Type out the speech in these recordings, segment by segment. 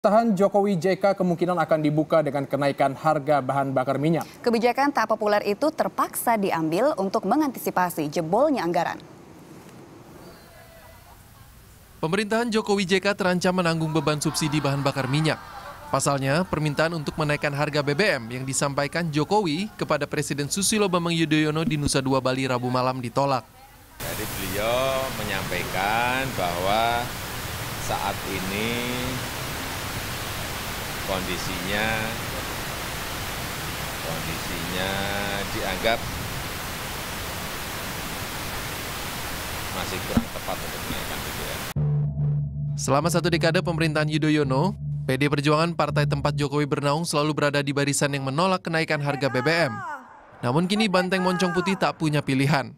Tahan Jokowi JK kemungkinan akan dibuka dengan kenaikan harga bahan bakar minyak. Kebijakan tak populer itu terpaksa diambil untuk mengantisipasi jebolnya anggaran. Pemerintahan Jokowi JK terancam menanggung beban subsidi bahan bakar minyak. Pasalnya, permintaan untuk menaikkan harga BBM yang disampaikan Jokowi kepada Presiden Susilo Bambang Yudhoyono di Nusa Dua Bali Rabu malam ditolak. Jadi beliau menyampaikan bahwa saat ini kondisinya kondisinya dianggap masih kurang tepat untuk menaikkan BBM. Selama satu dekade pemerintahan Yudhoyono, PD Perjuangan partai tempat Jokowi bernaung selalu berada di barisan yang menolak kenaikan harga BBM. Namun kini banteng moncong putih tak punya pilihan.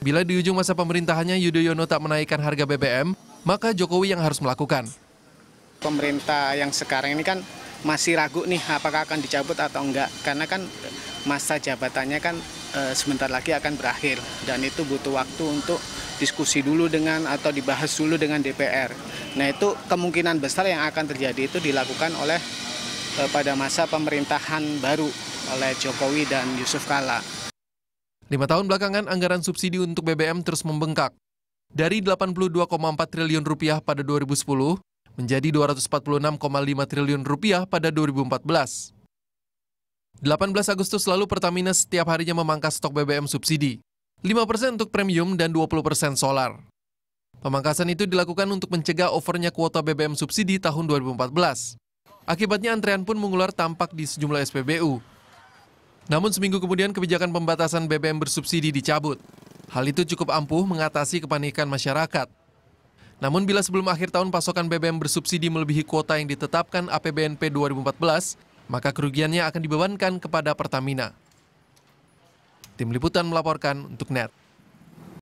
Bila di ujung masa pemerintahannya Yudhoyono tak menaikkan harga BBM, maka Jokowi yang harus melakukan. Pemerintah yang sekarang ini kan masih ragu nih apakah akan dicabut atau enggak karena kan masa jabatannya kan e, sebentar lagi akan berakhir dan itu butuh waktu untuk diskusi dulu dengan atau dibahas dulu dengan DPR. Nah itu kemungkinan besar yang akan terjadi itu dilakukan oleh e, pada masa pemerintahan baru oleh Jokowi dan Yusuf Kala. Lima tahun belakangan anggaran subsidi untuk BBM terus membengkak. Dari 82,4 triliun rupiah pada 2010 menjadi 246,5 triliun rupiah pada 2014. 18 Agustus lalu Pertamina setiap harinya memangkas stok BBM subsidi, 5% untuk premium dan 20% solar. Pemangkasan itu dilakukan untuk mencegah overnya kuota BBM subsidi tahun 2014. Akibatnya antrean pun mengular tampak di sejumlah SPBU. Namun seminggu kemudian kebijakan pembatasan BBM bersubsidi dicabut. Hal itu cukup ampuh mengatasi kepanikan masyarakat. Namun bila sebelum akhir tahun pasokan BBM bersubsidi melebihi kuota yang ditetapkan APBNP 2014, maka kerugiannya akan dibebankan kepada Pertamina. Tim Liputan melaporkan untuk NET.